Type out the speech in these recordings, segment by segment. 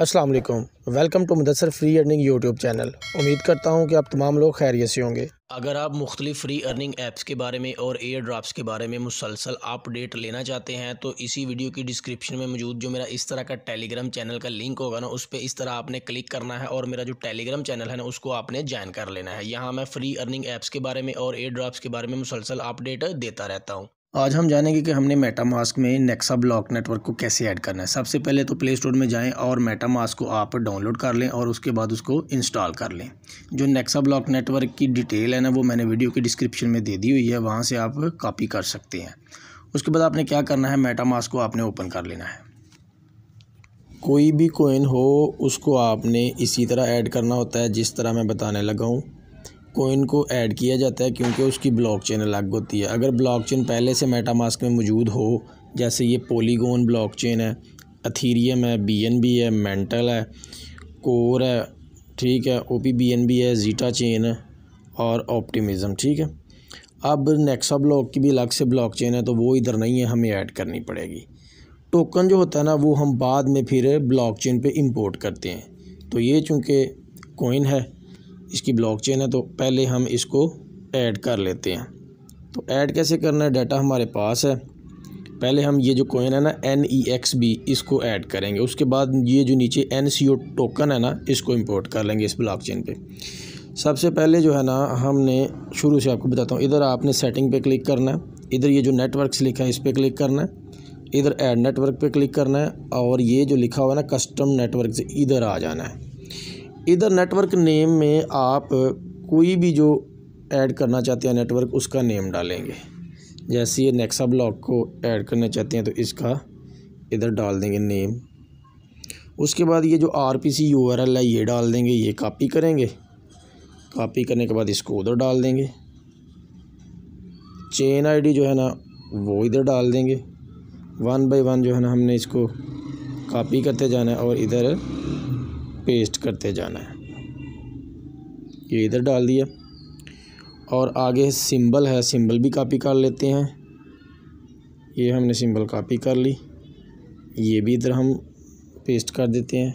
Aslam welcome to Mudassar free earning YouTube channel उम्मीद करता हूँ कि आप तमाम लोग खैरियत से होंगे अगर आप मुख्तलि फ्री अर्निंग ऐप्स के बारे में और एयर ड्राफ्स के बारे में मुसलसल अपडेट लेना चाहते हैं तो इसी वीडियो की डिस्क्रिप्शन में मौजूद जो मेरा इस तरह का टेलीग्राम चैनल का लिंक होगा ना उस पर इस तरह आपने क्लिक करना है और मेरा जो टेलीग्राम चैनल है ना उसको आपने ज्वाइन कर लेना है यहाँ मैं फ्री अर्निंग ऐप्स के बारे में और एयर ड्राफ्स के बारे में मुसलसल अपडेट देता रहता हूँ आज हम जानेंगे कि हमने मेटामास्क में नेक्सा ब्लॉक नेटवर्क को कैसे ऐड करना है सबसे पहले तो प्ले स्टोर में जाएं और मेटामास्क को आप डाउनलोड कर लें और उसके बाद उसको इंस्टॉल कर लें जो नेक्सा ब्लॉक नेटवर्क की डिटेल है ना वो मैंने वीडियो के डिस्क्रिप्शन में दे दी हुई है वहाँ से आप कॉपी कर सकते हैं उसके बाद आपने क्या करना है मेटामास्क को आपने ओपन कर लेना है कोई भी कोइन हो उसको आपने इसी तरह ऐड करना होता है जिस तरह मैं बताने लगा हूँ कोइन को ऐड किया जाता है क्योंकि उसकी ब्लॉकचेन अलग होती है अगर ब्लॉकचेन पहले से मेटामास्क में मौजूद हो जैसे ये पोलीगोन ब्लॉकचेन है अथीरियम है बीएनबी है मेंटल है कोर है ठीक है O P B N B है जीटा चेन है और ऑप्टिमिज़म ठीक है अब नेक्सा ब्लॉक की भी अलग से ब्लॉक चेन है तो वो इधर नहीं है हमें ऐड करनी पड़ेगी टोकन जो होता है ना वो हम बाद में फिर ब्लॉक चेन पर इम्पोर्ट करते हैं तो ये चूँकि कोइन है इसकी ब्लॉकचेन है तो पहले हम इसको ऐड कर लेते हैं तो ऐड कैसे करना है डाटा हमारे पास है पहले हम ये जो कोइन है ना एन ई एक्स बी इसको ऐड करेंगे उसके बाद ये जो नीचे एन सी ओ टोकन है ना इसको इंपोर्ट कर लेंगे इस ब्लॉक चेन पर सबसे पहले जो है ना हमने शुरू से आपको बताता हूँ इधर आपने सेटिंग पे क्लिक करना है इधर ये जो नेटवर्क लिखा है इस पर क्लिक करना है इधर ऐड नेटवर्क पे क्लिक करना है और ये जो लिखा हुआ है ना कस्टम नेटवर्क से इधर आ जाना है इधर नेटवर्क नेम में आप कोई भी जो ऐड करना चाहते हैं नेटवर्क उसका नेम डालेंगे जैसे ये नेक्सा ब्लॉक को ऐड करना चाहते हैं तो इसका इधर डाल देंगे नेम उसके बाद ये जो R P C U R L है ये डाल देंगे ये कापी करेंगे कापी करने के बाद इसको उधर डाल देंगे चेन आईडी जो है ना वो इधर डाल देंगे वन बाई वन जो है ना हमने इसको कापी करते जाना है और इधर पेस्ट करते जाना है ये इधर डाल दिया और आगे सिंबल है सिंबल भी कॉपी कर लेते हैं ये हमने सिंबल कॉपी कर ली ये भी इधर हम पेस्ट कर देते हैं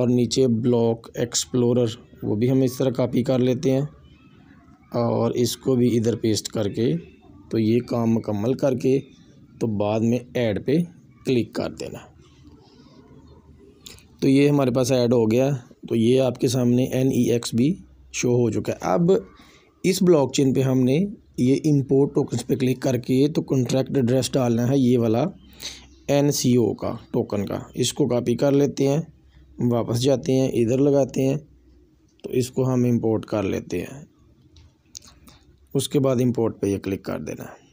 और नीचे ब्लॉक एक्सप्लोरर वो भी हम इस तरह कॉपी कर लेते हैं और इसको भी इधर पेस्ट करके तो ये काम मुकम्मल करके तो बाद में ऐड पे क्लिक कर देना तो ये हमारे पास ऐड हो गया तो ये आपके सामने एन ई एक्स भी शो हो चुका है अब इस ब्लॉकचेन पे हमने ये इंपोर्ट टोकन्स पे क्लिक करके तो कॉन्ट्रैक्ट एड्रेस डालना है ये वाला एन सी ओ का टोकन का इसको कॉपी कर लेते हैं वापस जाते हैं इधर लगाते हैं तो इसको हम इंपोर्ट कर लेते हैं उसके बाद इंपोर्ट पे ये क्लिक कर देना है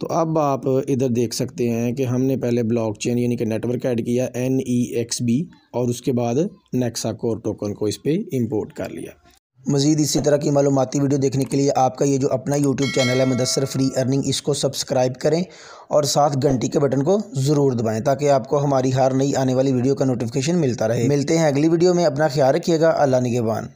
तो अब आप इधर देख सकते हैं कि हमने पहले ब्लॉकचेन यानी कि नेटवर्क ऐड किया एन ई एक्स बी और उसके बाद नेक्सा कोर टोकन को इस पर इम्पोर्ट कर लिया मज़ीद इसी तरह की मालूमती वीडियो देखने के लिए आपका ये जो अपना यूट्यूब चैनल है मुदसर फ्री अर्निंग इसको सब्सक्राइब करें और साथ घंटी के बटन को ज़रूर दबाएं ताकि आपको हमारी हर नई आने वाली वीडियो का नोटिफिकेशन मिलता रहे मिलते हैं अगली वीडियो में अपना ख्याल रखिएगा अल्लाह निगेबान